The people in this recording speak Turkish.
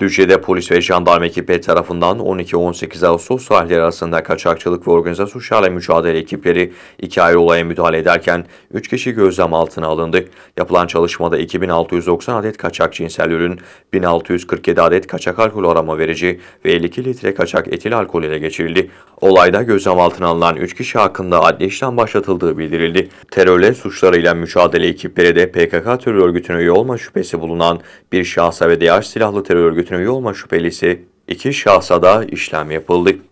Düzce'de polis ve jandarma ekipleri tarafından 12-18 Ağustos tarihleri arasında kaçakçılık ve organize suçlarla mücadele ekipleri iki ayrı olaya müdahale ederken 3 kişi gözlem altına alındı. Yapılan çalışmada 2690 adet kaçak cinsel ürün, 1647 adet kaçak alkol arama verici ve 52 litre kaçak etil alkol ele geçirildi. Olayda altına alınan 3 kişi hakkında adli işlem başlatıldığı bildirildi. Terörle suçlarıyla mücadele ekipleri de PKK terör örgütüne üye olma şüphesi bulunan bir şahsa ve diğer silahlı terör örgütüne üye olma şüphelisi iki şahsa da işlem yapıldı.